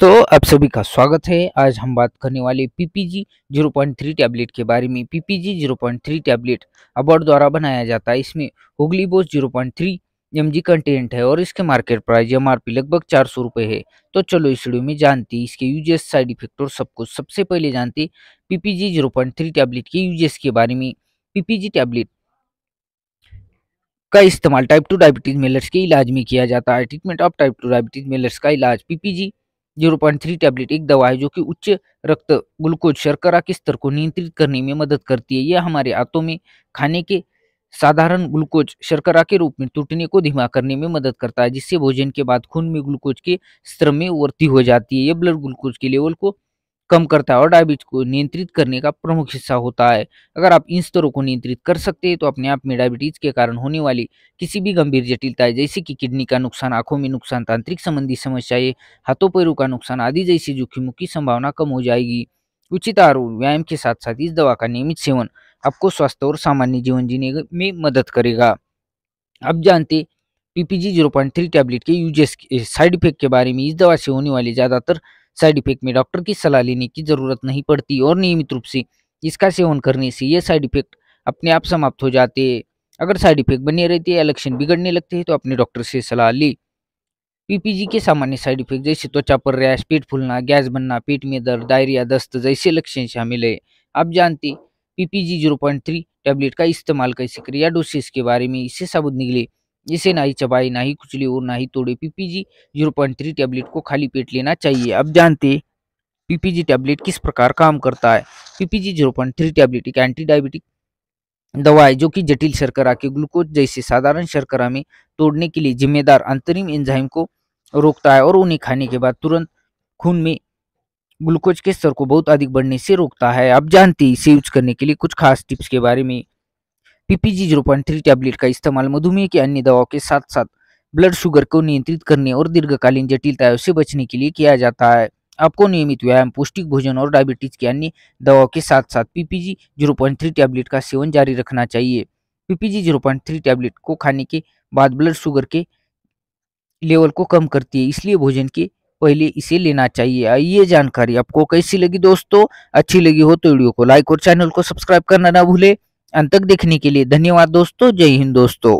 दोस्तों आप सभी का स्वागत है आज हम बात करने वाले पीपीजी 0.3 टैबलेट के बारे में पीपीजी 0.3 टैबलेट अबॉर्ड द्वारा बनाया जाता है इसमें हुगली बोस जीरो पॉइंट कंटेंट है और इसके मार्केट प्राइस एमआरपी लगभग चार सौ रुपये है तो चलो इस वीडियो में जानते इसके यूजेस साइड इफेक्ट और सब कुछ सबसे पहले जानते पीपीजी 0.3 टैबलेट के यूजेस के बारे में पीपीजी टैबलेट का इस्तेमाल टाइप टू डायबिटीज मेलर्स के इलाज में किया जाता है treatment of type two diabetes mellitus का इलाज PPG zero point three tablet एक दवा है जो कि उच्च रक्त ग्लूकोज शर्करा के स्तर को नियंत्रित करने में मदद करती है यह हमारे आंतों में खाने के साधारण ग्लूकोज शर्करा के रूप में टूटने को धीमा करने में मदद करता है जिससे भोजन के बाद खून में ग्लूकोज के स्तर में वृद्धि हो जाती है यह ब्लड ग्लूकोज के लेवल को कम करता है और डायबिटीज को नियंत्रित करने का प्रमुख हिस्सा होता है अगर आप इन स्तरों को नियंत्रित कर सकते हैं तो अपने आप में डायबिटीज के कारण होने वाली किसी भी गंभीर जटिलताएं जैसे कि किडनी का नुकसान आंखों में नुकसान तांत्रिक संबंधी समस्याएं हाथों पैरों का नुकसान आदि जैसी जोखिमों की संभावना कम हो जाएगी उचित आहार व्यायाम के साथ साथ इस दवा का नियमित सेवन आपको स्वास्थ्य और सामान्य जीवन जीने में मदद करेगा आप जानते PPG zero point three tablet के यूजेस साइड इफेक्ट के बारे में इस दवा से होने वाले ज़्यादातर साइड इफेक्ट में डॉक्टर की सलाह लेने की जरूरत नहीं पड़ती और नियमित रूप से इसका सेवन करने से ये साइड इफेक्ट अपने आप समाप्त हो जाते हैं अगर साइड इफेक्ट बने रहते या लक्षण बिगड़ने लगते हैं तो अपने डॉक्टर से सलाह ली पीपीजी के सामान्य साइड इफेक्ट जैसे त्वचा पर रैश पेट फूलना गैस बनना पेट में दर्द डायरिया दस्त जैसे लक्षण शामिल है आप जानते PPG zero point three tablet का इस्तेमाल कैसे करें या डोसेस के बारे में इससे सबूत निकले इसे ना ही चबाई ना ही कुचली और ना ही तोड़े PPG zero point three tablet को खाली पेट लेना चाहिए अब जानते पीपीजी टैबलेट किस प्रकार काम करता है PPG zero point three tablet एक एंटी डायबिटिक दवा है जो कि जटिल शर्करा के ग्लूकोज जैसे साधारण शर्करा में तोड़ने के लिए जिम्मेदार अंतरिम एंजाइम को रोकता है और उन्हें खाने के बाद तुरंत खून में ग्लूकोज के स्तर को बहुत अधिक बढ़ने से रोकता है आप जानते हैं इसे यूज करने के लिए कुछ खास टिप्स के बारे में PPG zero point three tablet का इस्तेमाल मधुमेह के अन्य दवाओं के साथ साथ ब्लड शुगर को नियंत्रित करने और दीर्घकालीन जटिलताओं से बचने के लिए किया जाता है आपको नियमित व्यायाम पौष्टिक भोजन और डायबिटीज के अन्य दवाओं के साथ साथ PPG zero point three tablet का सेवन जारी रखना चाहिए PPG zero point three tablet को खाने के बाद ब्लड शुगर के लेवल को कम करती है इसलिए भोजन के पहले इसे लेना चाहिए ये जानकारी आपको कैसी लगी दोस्तों अच्छी लगी हो तो वीडियो को लाइक और चैनल को सब्सक्राइब करना ना भूले अंत तक देखने के लिए धन्यवाद दोस्तों जय हिंद दोस्तों